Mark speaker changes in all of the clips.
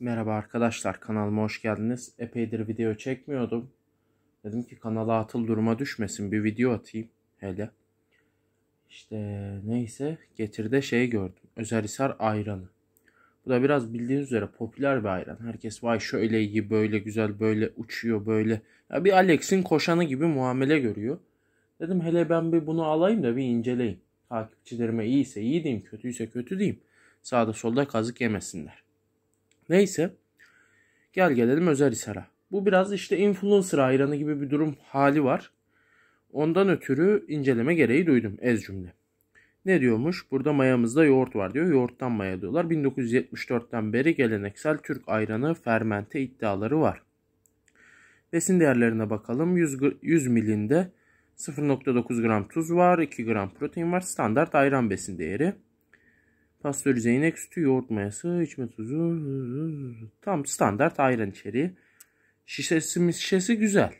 Speaker 1: Merhaba arkadaşlar kanalıma hoş geldiniz. Epeydir video çekmiyordum. Dedim ki kanala atıl duruma düşmesin bir video atayım hele. İşte neyse getirde şey gördüm. Özelhisar ayranı. Bu da biraz bildiğiniz üzere popüler bir ayran. Herkes vay şöyle iyi böyle güzel böyle uçuyor böyle. Ya bir Alex'in koşanı gibi muamele görüyor. Dedim hele ben bir bunu alayım da bir inceleyeyim. Takipçilerime iyiyse iyi diyeyim kötüyse kötü diyeyim. Sağda solda kazık yemesinler. Neyse. Gel gelelim hisara. Bu biraz işte influencer ayranı gibi bir durum hali var. Ondan ötürü inceleme gereği duydum ez cümle. Ne diyormuş? Burada mayamızda yoğurt var diyor. Yoğurttan maya diyorlar. 1974'ten beri geleneksel Türk ayranı fermente iddiaları var. Besin değerlerine bakalım. 100, 100 milinde 0.9 gram tuz var, 2 gram protein var. Standart ayran besin değeri. Pastörize inek sütü, yoğurt mayası, içme tuzu. Tam standart ayran içeriği. Şişesimiz şişesi güzel.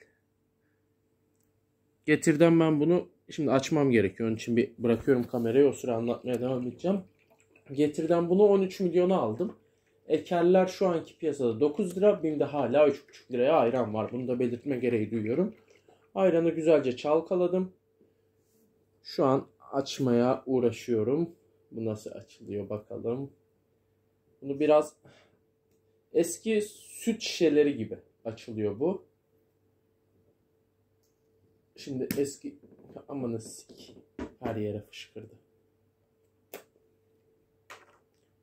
Speaker 1: Getirden ben bunu şimdi açmam gerekiyor. Onun için bir bırakıyorum kamerayı. O süre anlatmaya devam edeceğim. Getirden bunu 13 milyona aldım. Ekerler şu anki piyasada 9 lira. BİM'de hala 3,5 liraya ayran var. Bunu da belirtme gereği duyuyorum. Ayranı güzelce çalkaladım. Şu an açmaya uğraşıyorum. Bu nasıl açılıyor bakalım. Bunu biraz eski süt şişeleri gibi açılıyor bu. Şimdi eski amanı sik. Her yere fışkırdı.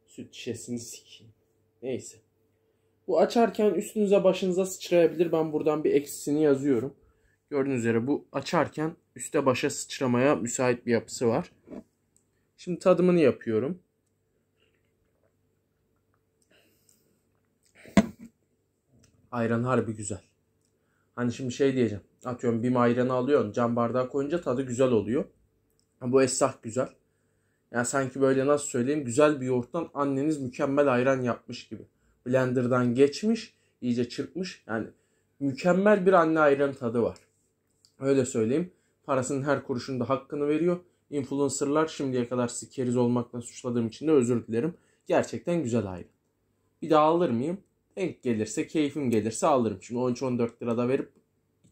Speaker 1: Süt şişesini sikeyim. Neyse. Bu açarken üstünüze başınıza sıçrayabilir. Ben buradan bir eksisini yazıyorum. Gördüğünüz üzere bu açarken üste başa sıçramaya müsait bir yapısı var. Şimdi tadımını yapıyorum. Ayran harbi güzel. Hani şimdi şey diyeceğim. Atıyorum bir ayranı alıyorsun. Cam bardağa koyunca tadı güzel oluyor. Bu esah güzel. Yani sanki böyle nasıl söyleyeyim güzel bir yoğurttan anneniz mükemmel ayran yapmış gibi. Blender'dan geçmiş, iyice çırpmış. Yani mükemmel bir anne ayranı tadı var. Öyle söyleyeyim. Parasının her kuruşunda hakkını veriyor influencerlar şimdiye kadar sikeriz olmaktan suçladığım için de özür dilerim. Gerçekten güzel ayrı. Bir daha alır mıyım? Denk gelirse, keyfim gelirse alırım. Şimdi 13-14 lirada verip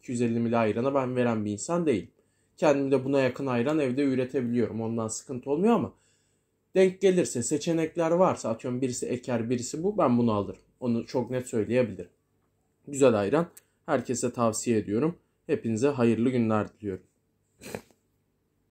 Speaker 1: 250 mil ayrana ben veren bir insan değilim. Kendim de buna yakın ayran evde üretebiliyorum. Ondan sıkıntı olmuyor ama denk gelirse, seçenekler varsa atıyorum birisi eker, birisi bu ben bunu alırım. Onu çok net söyleyebilirim. Güzel ayran. Herkese tavsiye ediyorum. Hepinize hayırlı günler diliyorum.